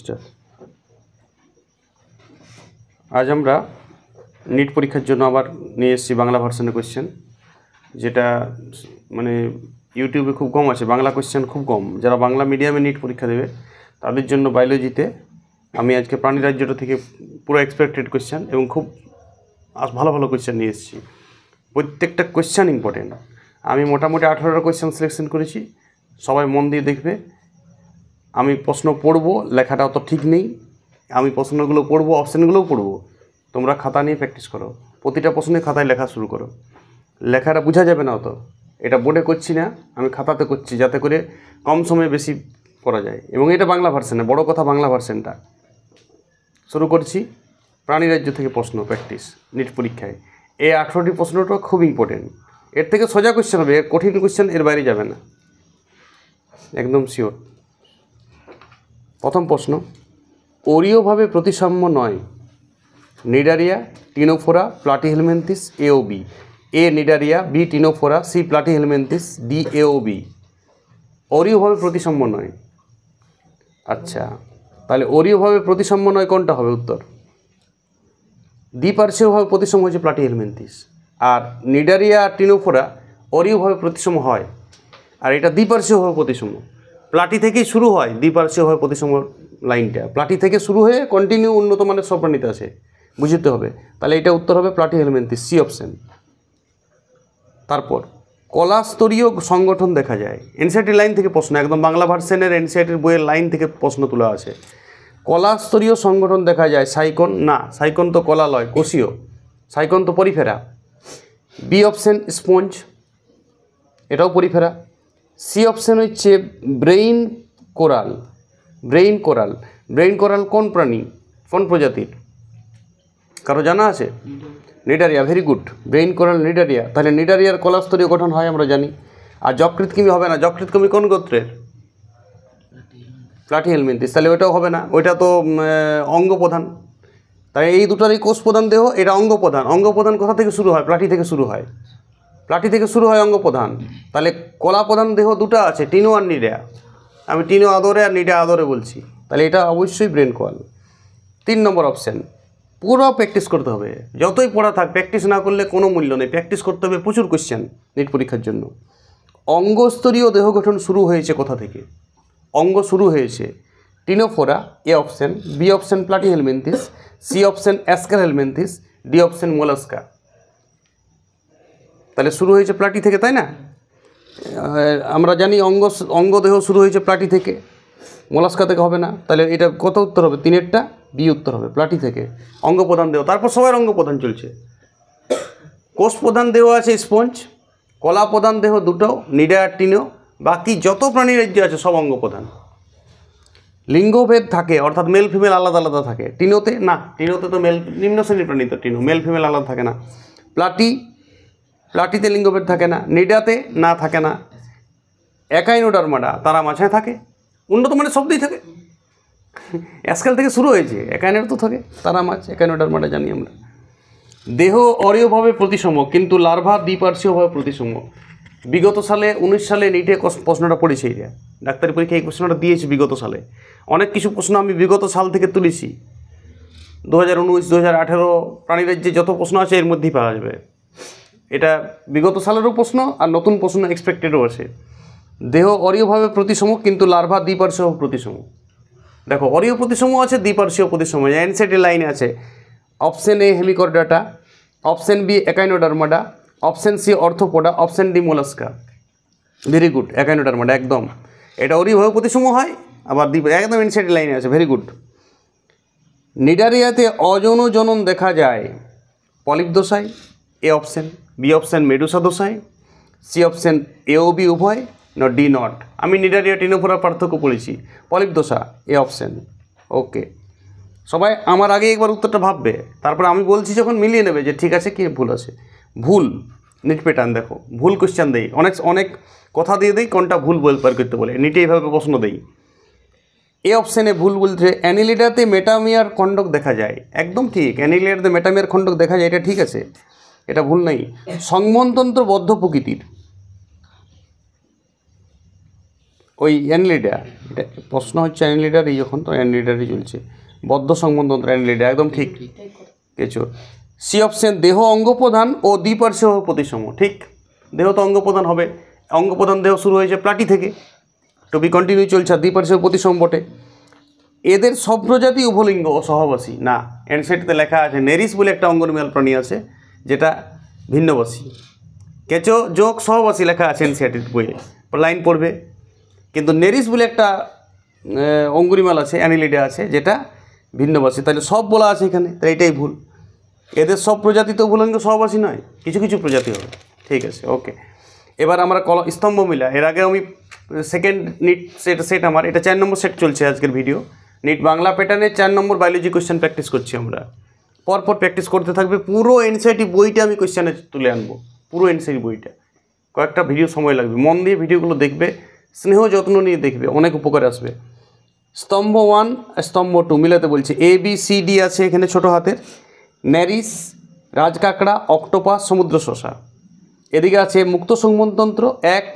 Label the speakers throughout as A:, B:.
A: start আজ আমরা NEET পরীক্ষার জন্য আবার নিয়ে এসেছি বাংলা ভার্সনের কোয়েশ্চেন যেটা মানে ইউটিউবে খুব কম আছে বাংলা কোয়েশ্চেন খুব কম যারা বাংলা মিডিয়ামে নিট পরীক্ষা দেবে তাদের জন্য বায়োলজিতে আমি আজকে প্রাণী রাজ্যটা থেকে পুরো এক্সপেক্টেড কোয়েশ্চেন এবং খুব ভালো ভালো কোয়েশ্চেন নিয়ে এসেছি প্রত্যেকটা কোয়েশ্চেন ইম্পর্টেন্ট আমি মোটামুটি আঠেরোটা কোয়েশ্চেন সিলেকশন করেছি সবাই মন দিয়ে দেখবে আমি প্রশ্ন পড়ব লেখাটা অত ঠিক নেই আমি প্রশ্নগুলো পড়ব অপশানগুলোও পড়ব তোমরা খাতা নিয়ে প্র্যাকটিস করো প্রতিটা প্রশ্নে খাতায় লেখা শুরু করো লেখাটা বোঝা যাবে না অত এটা বোর্ডে করছি না আমি খাতাতে করছি যাতে করে কম সময়ে বেশি করা যায় এবং এটা বাংলা ভার্সেনে বড় কথা বাংলা ভার্সেনটা শুরু করছি প্রাণীরাজ্য থেকে প্রশ্ন প্র্যাকটিস নিট পরীক্ষায় এই আঠেরোটি প্রশ্নটা খুব ইম্পর্টেন্ট এর থেকে সোজা কোশ্চেন হবে কঠিন কোশ্চেন এর বাইরে যাবে না একদম শিওর প্রথম প্রশ্ন ওরিওভাবে প্রতিসাম্য নয় নিডারিয়া টিনোফোরা প্লাটিহেলমেন্থিস এও B A Cnidaria B Ctenophora C Platyhelminthes D এও বি অরীয়ভাবে প্রতিসাম্য নয় আচ্ছা তাহলে অরীয়ভাবে প্রতিসাম্য নয় কোনটা হবে উত্তর দ্বিপার্শ্বীয়ভাবে প্রতিসম হয়েছে প্লাটিহেলমেন্থিস আর নিডারিয়া টিনোফোরা অরীয়ভাবে প্রতিসম হয় আর এটা দ্বিপার্শ্বীয়ভাবে প্রতিসম প্লাটি থেকেই শুরু হয় দ্বিপার্শ্বীয় হয় প্রতিসম লাইনটা প্লাটি থেকে শুরু হয়ে কন্টিনিউ উন্নত মানের সপ্রাণীতে আছে বুঝতে হবে তাহলে এটা উত্তর হবে প্লাটি হেলমেন্থি সি অপশন তারপর কলাস্তরীয় সংগঠন দেখা যায় এনসিআইটির লাইন e থেকে প্রশ্ন একদম বাংলা ভার্সেনের এনসিআইটির e বইয়ের লাইন থেকে প্রশ্ন তোলা আছে কলাস্তরীয় সংগঠন দেখা যায় সাইকন না সাইকন তো কলালয় কোষীয় সাইকন তো পরিফেরা বি অপশন স্পঞ্জ এটাও পরিফেরা সি অপশান হচ্ছে brain coral brain coral brain coral কোন প্রাণী কোন প্রজাতির কারো জানা আছে Cnidaria very good brain coral Cnidaria তাহলে নিডারিয়ার কলাস্তরীয় গঠন হয় আমরা জানি আর যকৃৎকিমি হবে না যকৃৎকিমি কোন গোত্রের প্লাটি হেলমিন্তিস তাহলে ওইটাও হবে না ওইটা তো অঙ্গ প্রধান তাই এই দুটারই কোষ প্রধান দেহ এটা অঙ্গ প্রধান অঙ্গ প্রধান কোথা থেকে শুরু হয় প্লাটি থেকে শুরু হয় প্লাটি থেকে শুরু হয় অঙ্গ প্রধান তাহলে কলা প্রধান দেহ দুটো আছে টিনো আর নিডা আমি টিনো আদরে আর নিডা আদরে বলছি তাহলে এটা অবশ্যই ব্রেন কল তিন নম্বর অপশান পুরো প্র্যাকটিস করতে হবে যতই পড়া থাক প্র্যাকটিস না করলে কোনো মূল্য নেই প্র্যাকটিস করতে হবে প্রচুর কোশ্চেন নিট পরীক্ষার জন্য অঙ্গস্তরীয় দেহ গঠন শুরু হয়েছে কোথা থেকে অঙ্গ শুরু হয়েছে Ctenophora A option B option Platyhelminthes C option Aschelminthes D option Mollusca তাহলে শুরু হয়েছে প্লাটি থেকে তাই না আমরা জানি অঙ্গ অঙ্গদেহ শুরু হয়েছে প্লাটি থেকে মলাস্কা থেকে হবে না তাহলে এটা কত উত্তর হবে তিনেরটা বি উত্তর হবে প্লাটি থেকে অঙ্গ প্রধান দেহ তারপর সবার অঙ্গ প্রধান চলছে কোষ প্রধান দেহ আছে স্পঞ্জ কলা প্রধান দেহ দুটো টিনও বাকি যত প্রাণী রাজ্য আছে সব অঙ্গ প্রধান লিঙ্গভেদ থাকে অর্থাৎ মেল ফিমেল আলাদা আলাদা থাকে টিনোতে না টিনোতে তো মেল নিম্ন শ্রেণীর প্রাণী তো টিনো মেল ফিমেল আলাদা থাকে না প্লাটি লাঠিতে লিঙ্গভেদ থাকে না নিডাতে না থাকে না মাডা তারা মাঝে থাকে উন্নত মানের শব্দই থাকে আজকাল থেকে শুরু হয়েছে একাইনের তো থাকে তারা মাছ মাডা জানি আমরা দেহ অরীয়ভাবে প্রতিসম কিন্তু লার্ভা দ্বিপার্শ্বীয়ভাবে প্রতিসম বিগত সালে উনিশ সালে নিটে প্রশ্নটা পড়েছে এটা ডাক্তারি পরীক্ষা এই প্রশ্নটা দিয়েছি বিগত সালে অনেক কিছু প্রশ্ন আমি বিগত সাল থেকে তুলেছি দু হাজার উনিশ দু হাজার আঠেরো প্রাণীরাজ্যে যত প্রশ্ন আছে এর মধ্যেই পাওয়া যাবে এটা বিগত সালেরও প্রশ্ন আর নতুন প্রশ্ন এক্সপেক্টেডও আছে দেহ অরীয়ভাবে প্রতিসম কিন্তু লার্ভা দ্বিপার্শ্ব প্রতিসম দেখো অরীয় প্রতিসম আছে দ্বিপার্শ্বীয় প্রতিসম অ্যানসেটের লাইনে আছে option A Hemichordata option B Echinodermata option C Arthropoda option D Mollusca very good Echinodermata একদম এটা অরীয়ভাবে প্রতিসম হয় আবার দ্বীপ একদম অ্যানসেটের লাইনে আছে ভেরি গুড নিডারিয়াতে অজন জনন দেখা যায় পলিপ দশায় A option B option medusa দোষায় সি অপশান এ ও বি উভয় ন ডি নট আমি নিডারিয়া টিনোফোরার পার্থক্য পড়েছি পলিপ দোষা এ অপশান ওকে সবাই আমার আগে একবার উত্তরটা ভাববে তারপর আমি বলছি যখন মিলিয়ে নেবে যে ঠিক আছে কি ভুল আছে ভুল নিট প্যাটার্ন দেখো ভুল কোশ্চেন দেই অনেক অনেক কথা দিয়ে দেই কোনটা ভুল পার করতে বলে নিটে এইভাবে প্রশ্ন দেই এ অপশানে ভুল বলছে অ্যানিলিডাতে মেটামিয়ার খণ্ডক দেখা যায় একদম ঠিক অ্যানিলিডাতে মেটামিয়ার খণ্ডক দেখা যায় এটা ঠিক আছে এটা ভুল নাই বদ্ধ প্রকৃতির ওই অ্যানলিডার এটা প্রশ্ন হচ্ছে অ্যানলিডার এই যখন তো অ্যানলিডারই চলছে বদ্ধ সংবনতন্ত্র অ্যানলিডার একদম ঠিক কিছু সি অপশন দেহ অঙ্গ প্রধান ও দ্বিপার্শ্ব প্রতিসম ঠিক দেহ তো অঙ্গ প্রধান হবে অঙ্গ প্রধান দেহ শুরু হয়েছে প্লাটি থেকে টবি কন্টিনিউ চলছে দ্বিপার্শ্ব প্রতিসম বটে এদের সব প্রজাতি উভলিঙ্গ ও সহবাসী না অ্যানসেটতে লেখা আছে নেরিস বলে একটা অঙ্গনমিয়াল প্রাণী আছে যেটা ভিন্নবসী কেঁচো যোগ সহবাসী লেখা আছেন সেটির বইয়ে লাইন পড়বে কিন্তু নেরিস বলে একটা অঙ্গুরিমাল আছে অ্যানিলিডা আছে যেটা ভিন্নবাসী তাহলে সব বলা আছে এখানে তাই এটাই ভুল এদের সব প্রজাতি তো ভুল সহবাসী নয় কিছু কিছু প্রজাতি হবে ঠিক আছে ওকে এবার আমরা কল স্তম্ভ মিলা এর আগে আমি সেকেন্ড নিট সেট সেট আমার এটা চার নম্বর সেট চলছে আজকের ভিডিও নিট বাংলা প্যাটার্নের চার নম্বর বায়োলজি কোয়েশ্চেন প্র্যাকটিস করছি আমরা পরপর প্র্যাকটিস করতে থাকবে পুরো এনসিআইটি বইটা আমি কোয়েশ্চেনে তুলে আনবো পুরো এনসিআইটি বইটা কয়েকটা ভিডিও সময় লাগবে মন দিয়ে ভিডিওগুলো দেখবে স্নেহ যত্ন নিয়ে দেখবে অনেক উপকার আসবে স্তম্ভ ওয়ান স্তম্ভ টু মিলাতে বলছে এ বি সি ডি আছে এখানে ছোট হাতের ন্যারিস রাজকাকড়া অক্টোপাস সমুদ্র শসা এদিকে আছে মুক্ত সংবনতন্ত্র এক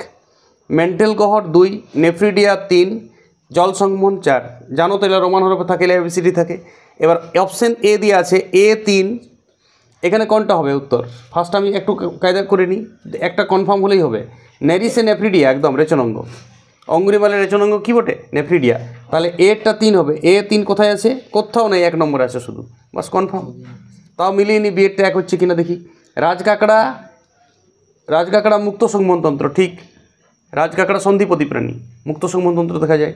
A: মেন্টাল গহর দুই নেফ্রিডিয়া তিন জল সংবহন চার জানো তো এটা রোমান হরফে থাকে এবিসিডি থাকে এবার অপশান এ দিয়ে আছে এ তিন এখানে কোনটা হবে উত্তর ফার্স্ট আমি একটু কায়দা করে নিই একটা কনফার্ম হলেই হবে নেরিসে নেফ্রিডিয়া একদম রেচনঙ্গ অঙ্গুরিমালের রেচনঙ্গ কী বটে নেফ্রিডিয়া তাহলে এরটা তিন হবে এ তিন কোথায় আছে কোথাও নেই এক নম্বর আছে শুধু বাস কনফার্ম তাও মিলিয়ে নিই বিয়েরটা এক হচ্ছে কিনা দেখি রাজকাকড়া রাজকাকড়া মুক্ত সংবনতন্ত্র ঠিক রাজকাকড়া সন্ধিপতি প্রাণী মুক্ত সংবনতন্ত্র দেখা যায়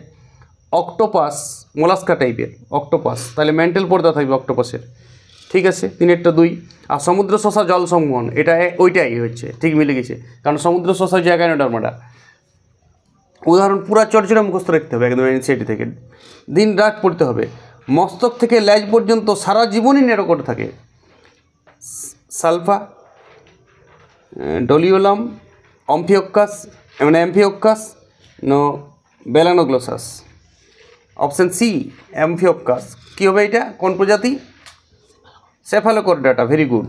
A: অক্টোপাস মোলাস্কা টাইপের অক্টোপাস তাহলে মেন্টাল পর্দা থাকবে অক্টোপাসের ঠিক আছে তিনেরটা দুই আর সমুদ্র শশা জল সংবহন এটা ওইটাই হচ্ছে ঠিক মিলে গেছে কারণ সমুদ্র শশা হচ্ছে একানোডার্মাটা উদাহরণ পুরা চটচড়ে মুখস্থ রাখতে হবে একদম এনসিআইটি থেকে দিন রাত পড়তে হবে মস্তক থেকে ল্যাজ পর্যন্ত সারা জীবনই নেরকট থাকে সালফা ডলিওলাম অম্ফিওক্কাস মানে Amphioxus no Balanoglossus option C Amphioxus কী হবে এটা কোন প্রজাতি ডাটা ভেরি গুড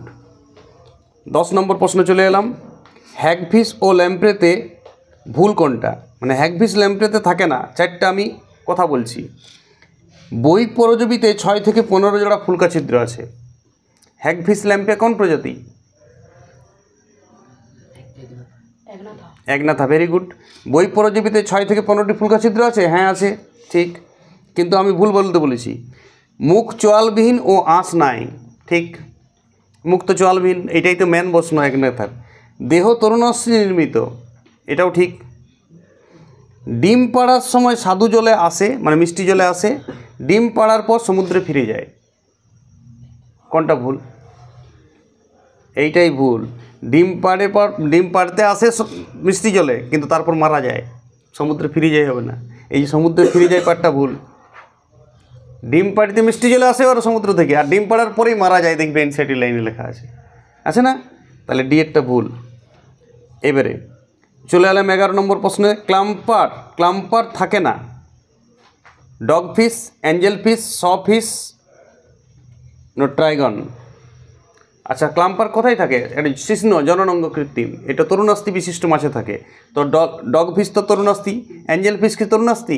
A: দশ নম্বর প্রশ্ন চলে এলাম হ্যাকভিস ও ল্যাম্প্রেতে ভুল কোনটা মানে হ্যাকভিস ল্যাম্প্রেতে থাকে না চারটা আমি কথা বলছি বই পরজীবীতে ছয় থেকে পনেরো জোড়া ফুলকা ছিদ্র আছে হ্যাকভিস ল্যাম্পে কোন প্রজাতি একনাথা ভেরি গুড বই পরজীবীতে ছয় থেকে পনেরোটি ফুলকা ছিদ্র আছে হ্যাঁ আছে ঠিক কিন্তু আমি ভুল বলতে বলেছি মুখ চোয়ালবিহীন ও আঁশ নাই ঠিক মুখ তো চোয়ালবিহীন এটাই তো বস নয় এক নেতার দেহ তরুণশ্রী নির্মিত এটাও ঠিক ডিম পাড়ার সময় সাধু জলে আসে মানে মিষ্টি জলে আসে ডিম পাড়ার পর সমুদ্রে ফিরে যায় কোনটা ভুল এইটাই ভুল ডিম পাড়ে পর ডিম পাড়তে আসে মিষ্টি জলে কিন্তু তারপর মারা যায় সমুদ্রে ফিরে যায় হবে না এই সমুদ্রে ফিরে যায় পারটা ভুল ডিম পাড়িতে মিষ্টি জলে আসে ওরা সমুদ্র থেকে আর ডিম পাড়ার পরেই মারা যায় দেখবে এনসাইটি লাইনে লেখা আছে আছে না তাহলে ডি একটা ভুল এবারে চলে এলাম এগারো নম্বর প্রশ্নে ক্লাম্পার ক্লাম্পার থাকে না dog fish angel fish saw fish no Trygon আচ্ছা ক্লাম্পার কোথায় থাকে এটা শিশ্ন জননঙ্গ কৃত্রিম এটা তরুণাস্তি বিশিষ্ট মাছে থাকে তো ডগ ডগ ফিশ তো তরুণাস্তি অ্যাঞ্জেল ফিস কি তরুণাস্তি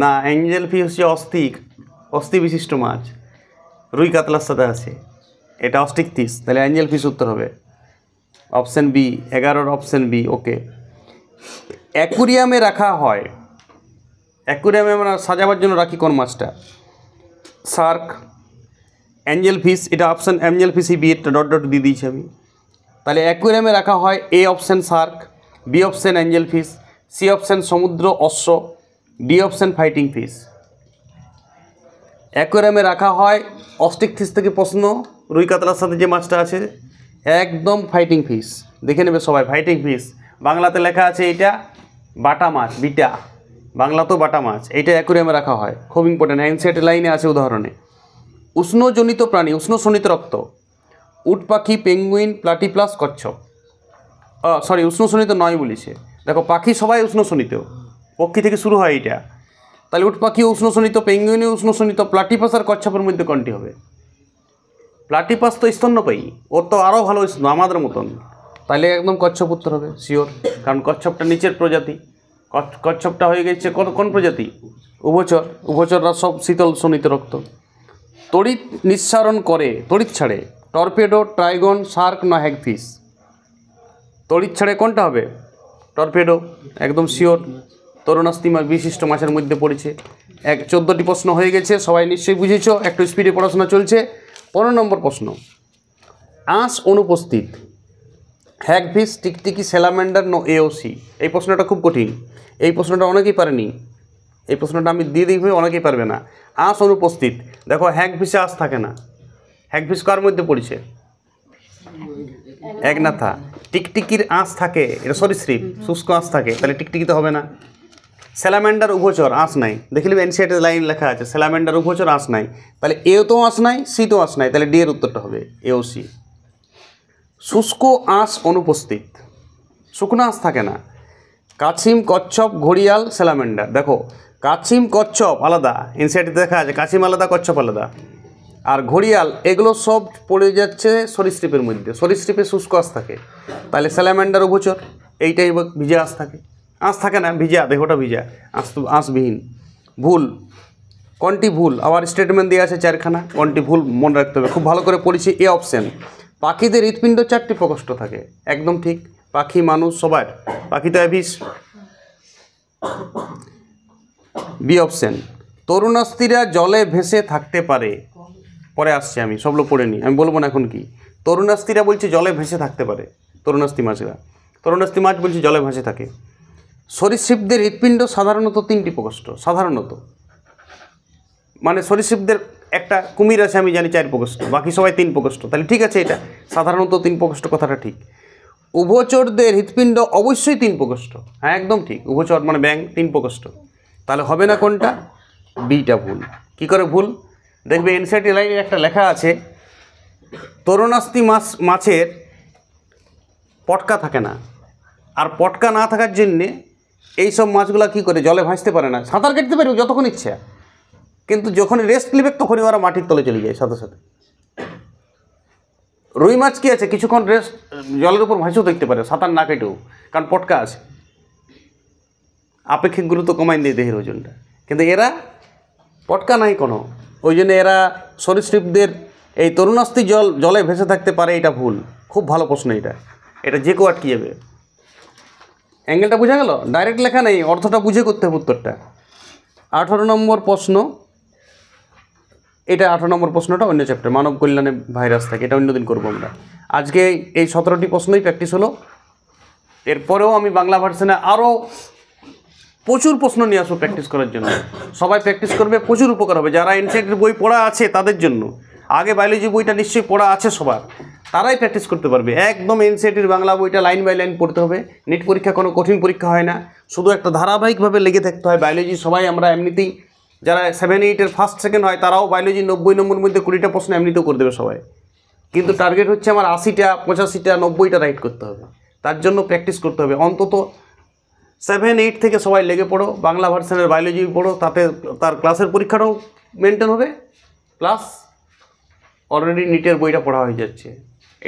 A: না অ্যাঞ্জেল ফিস হচ্ছে অস্থিক অস্থি বিশিষ্ট মাছ রুই কাতলার সাথে আছে এটা অস্টিক তিস তাহলে অ্যাঞ্জেল ফিস উত্তর হবে অপশান বি এগারোর অপশান বি ওকে অ্যাকুরিয়ামে রাখা হয় অ্যাকুরিয়ামে আমরা সাজাবার জন্য রাখি কোন মাছটা শার্ক অ্যাঞ্জেল ফিস এটা অপশান অ্যাঞ্জেল ফিস বি এটা ডট ডট দিয়ে দিয়েছি আমি তাহলে অ্যাকুরিয়ামে রাখা হয় A option shark B option angel fish C option সমুদ্র অশ্ব ডি অপশান ফাইটিং ফিস অ্যাকোয়ারিয়ামে রাখা হয় ফিস থেকে প্রশ্ন রুই কাতলার সাথে যে মাছটা আছে একদম ফাইটিং ফিস দেখে নেবে সবাই ফাইটিং ফিস বাংলাতে লেখা আছে এটা বাটা মাছ বিটা বাংলাতেও বাটা মাছ এটা অ্যাকোয়ারিয়ামে রাখা হয় খুব ইম্পর্টেন্ট হ্যান্ডসেট e লাইনে আছে উদাহরণে উষ্ণজনিত প্রাণী উষ্ণশোণিত রক্ত উট পাখি পেঙ্গুইন প্লাটিপ্লাস কচ্ছপ সরি উষ্ণশোণিত নয় বলিছে দেখো পাখি সবাই উষ্ণশোণিত পক্ষী থেকে শুরু হয় এটা তাহলে উট পাখি উষ্ণ শোনিত পেঙ্গুইনি শোনিত প্লাটিপাস আর কচ্ছপের মধ্যে কোনটি হবে প্লাটিপাস তো স্তন্যপায়ী ওর তো আরও ভালো স্তন্য আমাদের মতন তাহলে একদম কচ্ছপ উত্তর হবে শিওর কারণ কচ্ছপটা নিচের প্রজাতি কচ্ছপটা হয়ে গেছে কোন কোন প্রজাতি উভচর উভচররা সব শীতল শোণিত রক্ত তড়িৎ নিঃসারণ করে তড়িৎ ছাড়ে টর্পেডো ট্রাইগন শার্ক না হ্যাগফিস তড়িৎ ছাড়ে কোনটা হবে টর্পেডো একদম শিওর তরুণাস্তিমা বিশিষ্ট মাসের মধ্যে পড়েছে এক চোদ্দোটি প্রশ্ন হয়ে গেছে সবাই নিশ্চয়ই বুঝেছ একটু স্পিডে পড়াশোনা চলছে পনেরো নম্বর প্রশ্ন আঁশ অনুপস্থিত হ্যাকভিস টিকটিকি স্যালামেন্ডার নো এওসি এই প্রশ্নটা খুব কঠিন এই প্রশ্নটা অনেকেই পারেনি এই প্রশ্নটা আমি দিয়ে দিই অনেকেই পারবে না আঁশ অনুপস্থিত দেখো ভিসে আঁশ থাকে না ভিস কার মধ্যে পড়েছে একনাথা টিকটিকির আঁশ থাকে এটা সরীসৃপ শুষ্ক আঁশ থাকে তাহলে টিকটিকি তো হবে না স্যালামেন্ডার উভচর আঁশ নাই দেখে নিবি এনসিআরটি লাইন লেখা আছে স্যালামেন্ডার উভচর আঁশ নাই তাহলে এও তো আঁশ নাই সি তো আঁশ নাই তাহলে ডি এর উত্তরটা হবে এও সি শুষ্ক আঁশ অনুপস্থিত শুকনো আঁশ থাকে না কাছিম কচ্ছপ ঘড়িয়াল স্যালামেন্ডার দেখো কাছিম কচ্ছপ আলাদা এনসিআরটিতে দেখা আছে কাছিম আলাদা কচ্ছপ আলাদা আর ঘড়িয়াল এগুলো সব পড়ে যাচ্ছে সরীসৃপের মধ্যে সরীসৃপে শুষ্ক আঁশ থাকে তাহলে স্যালামেন্ডার উভচর এইটাই ভিজে আঁশ থাকে আঁশ থাকে না ভিজা দেহটা ভিজা আঁশ আঁশবিহীন ভুল কোনটি ভুল আবার স্টেটমেন্ট দেওয়া আছে চারখানা কোনটি ভুল মনে রাখতে হবে খুব ভালো করে পড়েছি এ অপশান পাখিদের হৃৎপিণ্ড চারটি প্রকোষ্ঠ থাকে একদম ঠিক পাখি মানুষ সবার পাখি তো অ্যাভিস বি অপশান তরুণাস্থিরা জলে ভেসে থাকতে পারে পরে আসছে আমি সবগুলো পড়ে নিই আমি বলবো না এখন কি তরুণাস্থিরা বলছে জলে ভেসে থাকতে পারে তরুণাস্থি মাছরা তরুণাস্থি মাছ বলছে জলে ভেসে থাকে সরীসৃপদের হৃৎপিণ্ড সাধারণত তিনটি প্রকোষ্ঠ সাধারণত মানে সরীসৃপদের একটা কুমির আছে আমি জানি চার প্রকোষ্ঠ বাকি সবাই তিন প্রকোষ্ঠ তাহলে ঠিক আছে এটা সাধারণত তিন প্রকোষ্ঠ কথাটা ঠিক উভচরদের হৃৎপিণ্ড অবশ্যই তিন প্রকোষ্ঠ হ্যাঁ একদম ঠিক উভচর মানে ব্যাং তিন প্রকোষ্ঠ তাহলে হবে না কোনটা বিটা ভুল কি করে ভুল দেখবে এনসিআরটি লাইনে একটা লেখা আছে তরুণাস্তি মাছ মাছের পটকা থাকে না আর পটকা না থাকার জন্যে এই সব মাছগুলো কি করে জলে ভাসতে পারে না সাঁতার কাটতে পারি যতক্ষণ ইচ্ছা কিন্তু যখনই রেস্ট নেবে তখনই ওরা মাটির তলে চলে যায় সাথে সাথে রুই মাছ কী আছে কিছুক্ষণ রেস্ট জলের উপর ভাসেও দেখতে পারে সাঁতার না কেটেও কারণ পটকা আছে আপেক্ষিক গুরুত্ব কমাই দিয়ে দেহের ওজনটা কিন্তু এরা পটকা নাই কোনো ওই জন্য এরা সরীসৃপদের এই তরুণাস্থি জল জলে ভেসে থাকতে পারে এটা ভুল খুব ভালো প্রশ্ন এটা এটা যে কেউ আটকে যাবে অ্যাঙ্গেলটা বোঝা গেল ডাইরেক্ট লেখা নেই অর্থটা বুঝে করতে হবে উত্তরটা আঠারো নম্বর প্রশ্ন এটা আঠারো নম্বর প্রশ্নটা অন্য চ্যাপ্টার মানব কল্যাণে ভাইরাস থাকে এটা অন্যদিন করবো আমরা আজকে এই সতেরোটি প্রশ্নই প্র্যাকটিস হলো এরপরেও আমি বাংলা ভার্সানে আরও প্রচুর প্রশ্ন নিয়ে আসবো প্র্যাকটিস করার জন্য সবাই প্র্যাকটিস করবে প্রচুর উপকার হবে যারা এনসিআরটির বই পড়া আছে তাদের জন্য আগে বায়োলজি বইটা নিশ্চয়ই পড়া আছে সবার তারাই প্র্যাকটিস করতে পারবে একদম এনসিআরটির বাংলা বইটা লাইন বাই লাইন পড়তে হবে নেট পরীক্ষা কোনো কঠিন পরীক্ষা হয় না শুধু একটা ধারাবাহিকভাবে লেগে থাকতে হয় বায়োলজি সবাই আমরা এমনিতেই যারা সেভেন এইটের ফার্স্ট সেকেন্ড হয় তারাও বায়োলজি নব্বই নম্বর মধ্যে কুড়িটা প্রশ্ন এমনিতেও করে দেবে সবাই কিন্তু টার্গেট হচ্ছে আমার আশিটা পঁচাশিটা নব্বইটা রাইট করতে হবে তার জন্য প্র্যাকটিস করতে হবে অন্তত সেভেন এইট থেকে সবাই লেগে পড়ো বাংলা ভার্সনের বায়োলজি পড়ো তাতে তার ক্লাসের পরীক্ষাটাও মেনটেন হবে প্লাস অলরেডি নিটের বইটা পড়া হয়ে যাচ্ছে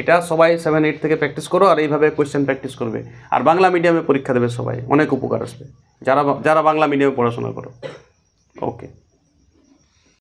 A: এটা সবাই সেভেন এইট থেকে প্র্যাকটিস করো আর এইভাবে কোয়েশ্চেন প্র্যাকটিস করবে আর বাংলা মিডিয়ামে পরীক্ষা দেবে সবাই অনেক উপকার আসবে যারা যারা বাংলা মিডিয়ামে পড়াশোনা করো ওকে